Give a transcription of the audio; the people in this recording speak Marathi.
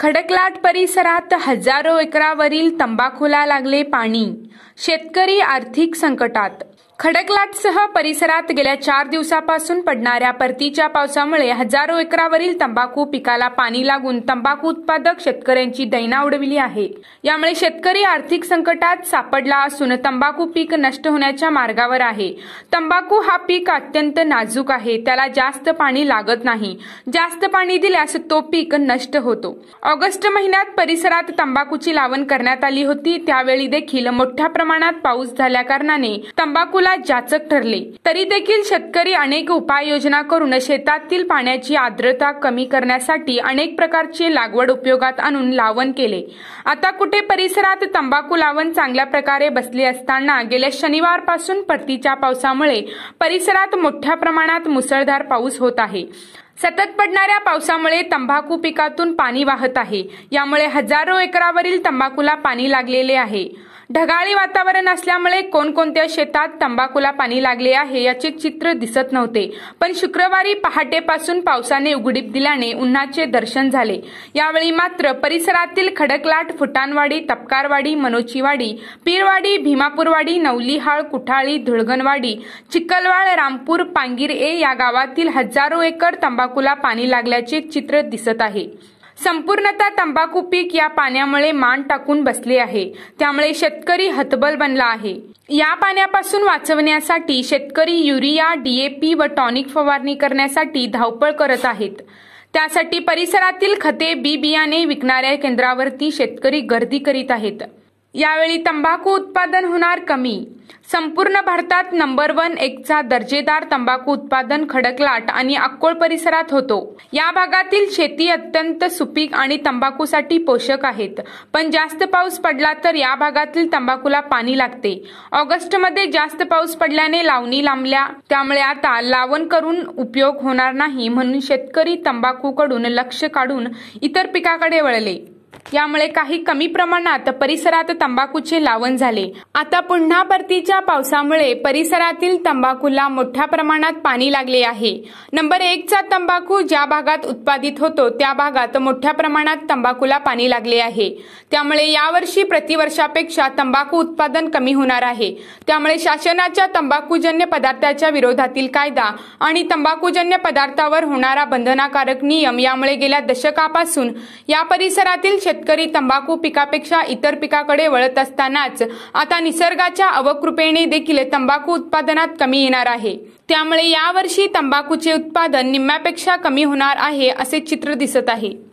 खडकलाट परिसरात हजारो एकरावरील तंबाखूला लागले पाणी शेतकरी आर्थिक संकटात खडकलाटसह परिसरात गेल्या चार दिवसापासून पडणाऱ्या परतीच्या पावसामुळे हजारो एकरावरील तंबाखू पिकाला पाणी लागून तंबाखू उत्पादक शेतकऱ्यांची दैना उडविली आहे यामुळे शेतकरी आर्थिक संकटात सापडला असून तंबाखू पीक नष्ट होण्याच्या मार्गावर आहे तंबाखू हा पीक अत्यंत नाजूक आहे त्याला जास्त पाणी लागत नाही जास्त पाणी दिल्यास तो पीक नष्ट होतो ऑगस्ट महिन्यात परिसरात तंबाखूची लावण करण्यात आली होती त्यावेळी देखील मोठ्या प्रमाणात पाऊस झाल्याकारणाने तंबाखू बाजूला जाचक ठरले तरी देखील शेतकरी अनेक उपाययोजना करून शेतातील पाण्याची आर्द्रता कमी करण्यासाठी अनेक प्रकारचे लागवड उपयोगात आणून लावण केले आता कुठे परिसरात तंबाखू लावण चांगल्या प्रकारे बसले असताना गेल्या शनिवारपासून परतीच्या पावसामुळे परिसरात मोठ्या प्रमाणात मुसळधार पाऊस होत आहे सतत पडणाऱ्या पावसामुळे तंबाखू पिकातून पाणी वाहत आहे यामुळे हजारो एकरावरील तंबाखूला पाणी लागलेले आहे ढगाळी वातावरण असल्यामुळे कोणकोणत्या शेतात तंबाखूला पाणी लागले आहे याचे चित्र दिसत नव्हते पण शुक्रवारी पहाटेपासून पावसाने उघडीप दिल्याने उन्हाचे दर्शन झाले यावेळी मात्र परिसरातील खडकलाट फुटाणवाडी तपकारवाडी मनोचीवाडी पीरवाडी भीमापूरवाडी नवलीहाळ कुठाळी धुळगणवाडी चिकलवाळ रामपूर पांगिर ए या गावातील हजारो एकर तंबाखूला पाणी लागल्याचे चित्र दिसत आहे संपूर्णतः तंबाखू पीक या पाण्यामुळे मान टाकून बसले आहे त्यामुळे शेतकरी हतबल बनला आहे या पाण्यापासून वाचवण्यासाठी शेतकरी युरिया डीएपी व टॉनिक फवारणी करण्यासाठी धावपळ करत आहेत त्यासाठी परिसरातील खते बी बियाणे विकणाऱ्या केंद्रावरती शेतकरी गर्दी करीत आहेत यावेळी तंबाखू उत्पादन होणार कमी संपूर्ण भारतात नंबर वन एकचा दर्जेदार तंबाखू उत्पादन खडकलाट आणि अक्कोळ परिसरात होतो या भागातील शेती अत्यंत सुपीक आणि तंबाखूसाठी पोषक आहेत पण जास्त पाऊस पडला तर या भागातील तंबाखूला पाणी लागते ऑगस्ट मध्ये जास्त पाऊस पडल्याने लावणी लांबल्या त्यामुळे आता लावण करून उपयोग होणार नाही म्हणून शेतकरी तंबाखूकडून लक्ष काढून इतर पिकाकडे वळले यामुळे काही कमी प्रमाणात परिसरात तंबाखूचे लावण झाले आता पुन्हा परतीच्या पावसामुळे परिसरातील तंबाखूला मोठ्या प्रमाणात पाणी लागले आहे नंबर एकचा तंबाखू ज्या भागात उत्पादित होतो त्या भागात मोठ्या प्रमाणात तंबाखूला पाणी लागले आहे त्यामुळे यावर्षी प्रतिवर्षापेक्षा तंबाखू उत्पादन कमी होणार आहे त्यामुळे शासनाच्या तंबाखूजन्य पदार्थाच्या विरोधातील कायदा आणि तंबाखूजन्य पदार्थावर होणारा बंधनाकारक नियम यामुळे गेल्या दशकापासून या परिसरातील शेतकरी तंबाखू पिकापेक्षा इतर पिकाकडे वळत असतानाच आता निसर्गाच्या अवकृपेने देखील तंबाखू उत्पादनात कमी येणार आहे त्यामुळे यावर्षी तंबाखूचे उत्पादन निम्म्यापेक्षा कमी होणार आहे असे चित्र दिसत आहे